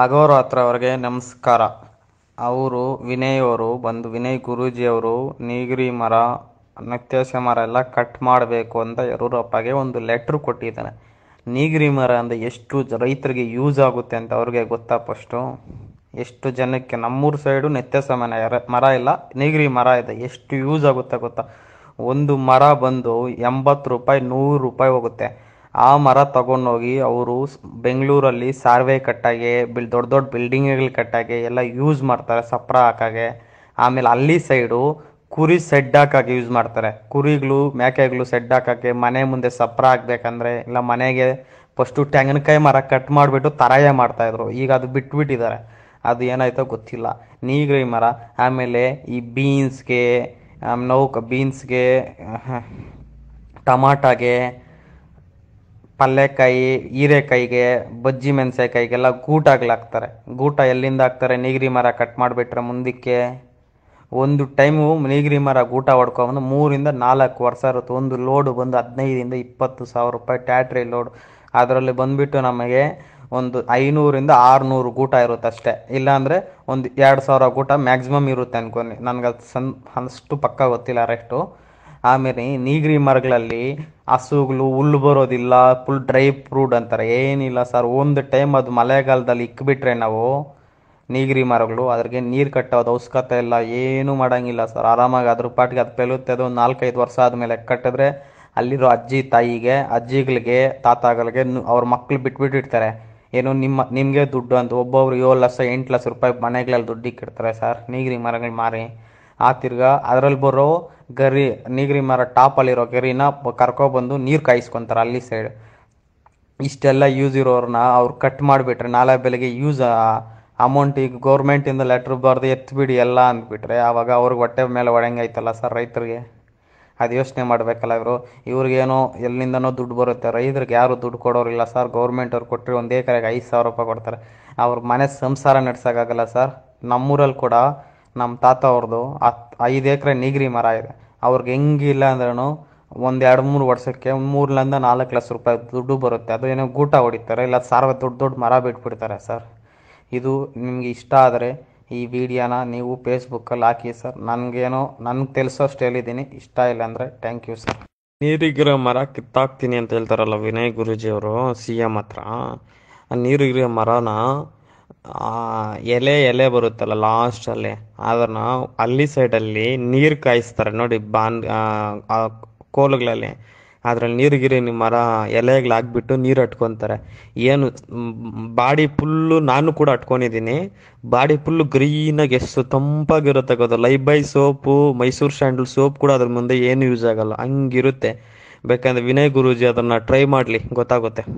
ಅಹೋರಾತ್ರವ್ರಿಗೆ ನಮಸ್ಕಾರ ಅವರು ವಿನಯ್ ಅವರು ಬಂದು ವಿನಯ್ ಗುರೂಜಿಯವರು ನೀಗಿರಿ ಮರ ನಕ್ತ್ಯಾಸ ಮರ ಎಲ್ಲ ಕಟ್ ಮಾಡಬೇಕು ಅಂತ ಯರೂರಪ್ಪಗೆ ಒಂದು ಲೆಟ್ರ್ ಕೊಟ್ಟಿದ್ದಾನೆ ನೀಗಿರಿ ಮರ ಅಂದರೆ ಎಷ್ಟು ರೈತರಿಗೆ ಯೂಸ್ ಆಗುತ್ತೆ ಅಂತ ಅವ್ರಿಗೆ ಗೊತ್ತಾ ಫಸ್ಟು ಎಷ್ಟು ಜನಕ್ಕೆ ನಮ್ಮೂರು ಸೈಡು ನೆತ್ಯಾಸ ಮನೆ ಮರ ಇಲ್ಲ ನೀಗಿರಿ ಮರ ಇದೆ ಎಷ್ಟು ಯೂಸ್ ಆಗುತ್ತೆ ಗೊತ್ತಾ ಒಂದು ಮರ ಬಂದು ಎಂಬತ್ತು ರೂಪಾಯಿ ನೂರು ರೂಪಾಯಿ ಹೋಗುತ್ತೆ ಆ ಮರ ತಗೊಂಡೋಗಿ ಅವರು ಬೆಂಗಳೂರಲ್ಲಿ ಸಾರ್ವೆ ಕಟ್ಟಾಗೆ ಬಿಲ್ ದೊಡ್ಡ ದೊಡ್ಡ ಬಿಲ್ಡಿಂಗ್ಗಳು ಕಟ್ಟಾಗಿ ಎಲ್ಲ ಯೂಸ್ ಮಾಡ್ತಾರೆ ಸಪ್ರ ಹಾಕಾಗೆ ಆಮೇಲೆ ಅಲ್ಲಿ ಸೈಡು ಕುರಿ ಸೆಡ್ ಹಾಕೋಕ್ಕೆ ಯೂಸ್ ಮಾಡ್ತಾರೆ ಕುರಿಗಳು ಮೇಕೆಗಳು ಸೆಡ್ ಹಾಕೋಕ್ಕೆ ಮನೆ ಮುಂದೆ ಸಪ್ರ ಹಾಕ್ಬೇಕಂದ್ರೆ ಇಲ್ಲ ಮನೆಗೆ ಫಸ್ಟು ತೆಂಗಿನಕಾಯಿ ಮರ ಕಟ್ ಮಾಡಿಬಿಟ್ಟು ತರಾಯ ಮಾಡ್ತಾಯಿದ್ರು ಈಗ ಅದು ಬಿಟ್ಬಿಟ್ಟಿದ್ದಾರೆ ಅದು ಏನಾಯ್ತೋ ಗೊತ್ತಿಲ್ಲ ನೀಗ್ರಿ ಮರ ಆಮೇಲೆ ಈ ಬೀನ್ಸ್ಗೆ ನೌಕ ಬೀನ್ಸ್ಗೆ ಟಮಾಟಾಗೆ ಪಲ್ಯಕಾಯಿ ಹೀರೆಕಾಯಿಗೆ ಬಜ್ಜಿ ಮೆಣಸೆಕಾಯಿಗೆಲ್ಲ ಹಾಕ್ತಾರೆ ಗೂಟ ಎಲ್ಲಿಂದ ಹಾಕ್ತಾರೆ ನೀಗ್ರಿ ಮರ ಕಟ್ ಮಾಡಿಬಿಟ್ರೆ ಮುಂದಕ್ಕೆ ಒಂದು ಟೈಮು ನೀಗ್ರಿ ಮರ ಗೂಟ ಹೊಡ್ಕೊಂಡು ಮೂರಿಂದ ನಾಲ್ಕು ವರ್ಷ ಇರುತ್ತೆ ಒಂದು ಲೋಡು ಬಂದು ಹದಿನೈದರಿಂದ ಇಪ್ಪತ್ತು ಸಾವಿರ ರೂಪಾಯಿ ಟ್ಯಾಟ್ರಿ ಲೋಡ್ ಅದರಲ್ಲಿ ಬಂದುಬಿಟ್ಟು ನಮಗೆ ಒಂದು ಐನೂರಿಂದ ಆರುನೂರು ಗೂಟ ಇರುತ್ತೆ ಅಷ್ಟೇ ಇಲ್ಲಾಂದರೆ ಒಂದು ಎರಡು ಸಾವಿರ ಗೂಟ ಮ್ಯಾಕ್ಸಿಮಮ್ ಇರುತ್ತೆ ಅನ್ಕೊನಿ ನನಗೆ ಅದು ಸನ್ ಅಷ್ಟು ಪಕ್ಕ ಗೊತ್ತಿಲ್ಲ ರೆಸ್ಟು ಆಮೇಲೆ ನೀಗ್ರಿ ಮರಗಳಲ್ಲಿ ಹಸುಗಳು ಹುಲ್ಲು ಬರೋದಿಲ್ಲ ಫುಲ್ ಡ್ರೈ ಫ್ರೂಟ್ ಅಂತಾರೆ ಏನಿಲ್ಲ ಸರ್ ಒಂದು ಟೈಮ್ ಅದು ಮಳೆಗಾಲದಲ್ಲಿ ಇಕ್ಬಿಟ್ರೆ ನಾವು ನೀಗ್ರಿ ಮರಗಳು ಅದ್ರಿಗೆ ನೀರು ಕಟ್ಟೋದು ಅವಶ್ಯಕತೆ ಇಲ್ಲ ಏನೂ ಮಾಡೋಂಗಿಲ್ಲ ಸರ್ ಆರಾಮಾಗಿ ಅದ್ರ ಪಾಟಿಗೆ ಅದು ಪೆಲುತ್ತೆ ಅದು ನಾಲ್ಕೈದು ವರ್ಷ ಆದಮೇಲೆ ಕಟ್ಟಿದ್ರೆ ಅಲ್ಲಿರೋ ಅಜ್ಜಿ ತಾಯಿಗೆ ಅಜ್ಜಿಗಳಿಗೆ ತಾತಗಳಿಗೆ ಅವ್ರ ಮಕ್ಕಳು ಬಿಟ್ಬಿಟ್ಟಿರ್ತಾರೆ ಏನು ನಿಮ್ಮ ನಿಮಗೆ ದುಡ್ಡು ಅಂತ ಒಬ್ಬೊಬ್ರು ಏಳು ಲಕ್ಷ ಎಂಟು ಲಕ್ಷ ರೂಪಾಯಿ ಮನೆಗಳಲ್ಲಿ ದುಡ್ಡು ಇಕ್ಕಿರ್ತಾರೆ ಸರ್ ನೀಗ್ರಿ ಮರಗಳು ಮಾರಿ ಆ ತಿರ್ಗ ಅದರಲ್ಲಿ ಬರೋ ಗರಿ ನೀಗ್ರಿ ಮರ ಟಾಪಲ್ಲಿರೋ ಗರಿನ ಕರ್ಕೊಬಂದು ನೀರು ಕಾಯಿಸ್ಕೊತಾರೆ ಅಲ್ಲಿ ಸೈಡ್ ಇಷ್ಟೆಲ್ಲ ಯೂಸ್ ಇರೋರನ್ನ ಅವ್ರು ಕಟ್ ಮಾಡಿಬಿಟ್ರೆ ನಾಳೆ ಬೆಲೆಗೆ ಯೂಸ್ ಅಮೌಂಟ್ ಈಗ ಗೌರ್ಮೆಂಟಿಂದ ಲೆಟ್ರ್ ಬರೆದು ಎತ್ಬಿಡಿ ಎಲ್ಲ ಅಂದ್ಬಿಟ್ರೆ ಆವಾಗ ಅವ್ರಿಗೆ ಹೊಟ್ಟೆ ಮೇಲೆ ಒಡೆಂಗಾಯ್ತಲ್ಲ ಸರ್ ರೈತರಿಗೆ ಅದು ಯೋಚನೆ ಮಾಡಬೇಕಲ್ಲ ಇವರು ಇವ್ರಿಗೇನೋ ಎಲ್ಲಿಂದನೋ ದುಡ್ಡು ಬರುತ್ತೆ ರೈತರಿಗೆ ಯಾರು ದುಡ್ಡು ಕೊಡೋರಿಲ್ಲ ಸರ್ ಅವ್ರು ಕೊಟ್ಟರೆ ಒಂದು ಎಕರೆಗೆ ಐದು ಸಾವಿರ ರೂಪಾಯಿ ಕೊಡ್ತಾರೆ ಅವ್ರ ಮನೆ ಸಂಸಾರ ನಡೆಸೋಕ್ಕಾಗಲ್ಲ ಸರ್ ನಮ್ಮೂರಲ್ಲಿ ಕೂಡ ನಮ್ಮ ತಾತ ಅವ್ರದ್ದು ಹತ್ತು ಐದು ಎಕರೆ ನೀಗ್ರಿ ಮರ ಇದೆ ಅವ್ರಿಗೆ ಹೆಂಗಿಲ್ಲ ಅಂದ್ರೂ ಒಂದು ಎರಡು ಮೂರು ವರ್ಷಕ್ಕೆ ಮೂರರಿಂದ ನಾಲ್ಕು ಲಕ್ಷ ರೂಪಾಯಿ ದುಡ್ಡು ಬರುತ್ತೆ ಅದು ಏನೋ ಗೂಟ ಹೊಡಿತಾರೆ ಇಲ್ಲ ಸಾರ್ವ ದೊಡ್ಡ ದೊಡ್ಡ ಮರ ಬಿಟ್ಬಿಡ್ತಾರೆ ಸರ್ ಇದು ನಿಮಗೆ ಇಷ್ಟ ಆದರೆ ಈ ವಿಡಿಯೋನ ನೀವು ಫೇಸ್ಬುಕ್ಕಲ್ಲಿ ಹಾಕಿ ಸರ್ ನನಗೇನೋ ನನಗೆ ತಿಳಿಸೋಷ್ಟು ಹೇಳಿದ್ದೀನಿ ಇಷ್ಟ ಇಲ್ಲ ಅಂದರೆ ಥ್ಯಾಂಕ್ ಯು ಸರ್ ನೀರಿಗಿರೋ ಮರ ಕಿತ್ತಾಕ್ತೀನಿ ಅಂತ ಹೇಳ್ತಾರಲ್ಲ ವಿನಯ್ ಗುರುಜಿಯವರು ಸಿ ಎಮ್ ಹತ್ರ ಆ ನೀರಿಗಿರೋ ಮರನ ಎಲೆ ಎಲೆ ಬರುತ್ತಲ್ಲ ಲಾಸ್ಟಲ್ಲಿ ಅದನ್ನು ಅಲ್ಲಿ ಸೈಡಲ್ಲಿ ನೀರು ಕಾಯಿಸ್ತಾರೆ ನೋಡಿ ಬಾನ್ ಕೋಲುಗಳಲ್ಲಿ ಅದ್ರಲ್ಲಿ ನೀರು ಗಿರಿ ಮರ ಎಲೆಗಳು ಹಾಕ್ಬಿಟ್ಟು ನೀರು ಅಟ್ಕೊತಾರೆ ಏನು ಬಾಡಿ ಫುಲ್ಲು ನಾನು ಕೂಡ ಹಟ್ಕೊಂಡಿದ್ದೀನಿ ಬಾಡಿ ಫುಲ್ಲು ಗ್ರೀನಾಗಿ ಎಷ್ಟು ತಂಪಾಗಿರುತ್ತೆ ಗೊತ್ತು Lifebuoy soap Mysore sandal soap ಕೂಡ ಅದ್ರ ಮುಂದೆ ಏನು ಯೂಸ್ ಆಗಲ್ಲ ಹಂಗಿರುತ್ತೆ ಬೇಕಂದ್ರೆ ವಿನಯ್ ಗುರೂಜಿ ಅದನ್ನು ಟ್ರೈ ಮಾಡಲಿ ಗೊತ್ತಾಗುತ್ತೆ